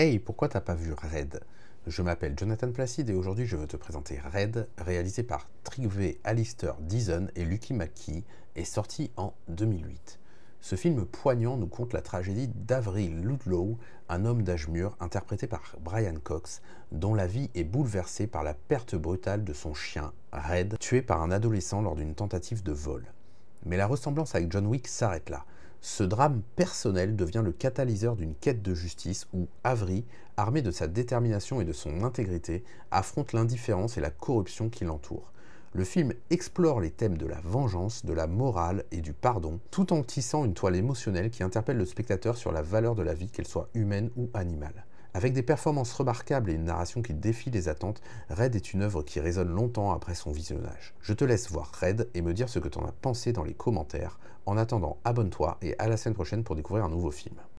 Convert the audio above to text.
Hey, pourquoi t'as pas vu Red Je m'appelle Jonathan Placide et aujourd'hui je veux te présenter Red, réalisé par Trigve Alistair Deason et Lucky McKee et sorti en 2008. Ce film poignant nous conte la tragédie d'Avril Ludlow, un homme d'âge mûr interprété par Brian Cox, dont la vie est bouleversée par la perte brutale de son chien, Red, tué par un adolescent lors d'une tentative de vol. Mais la ressemblance avec John Wick s'arrête là. Ce drame personnel devient le catalyseur d'une quête de justice où Avery, armé de sa détermination et de son intégrité, affronte l'indifférence et la corruption qui l'entourent. Le film explore les thèmes de la vengeance, de la morale et du pardon, tout en tissant une toile émotionnelle qui interpelle le spectateur sur la valeur de la vie, qu'elle soit humaine ou animale. Avec des performances remarquables et une narration qui défie les attentes, Red est une œuvre qui résonne longtemps après son visionnage. Je te laisse voir Red et me dire ce que t'en as pensé dans les commentaires. En attendant, abonne-toi et à la semaine prochaine pour découvrir un nouveau film.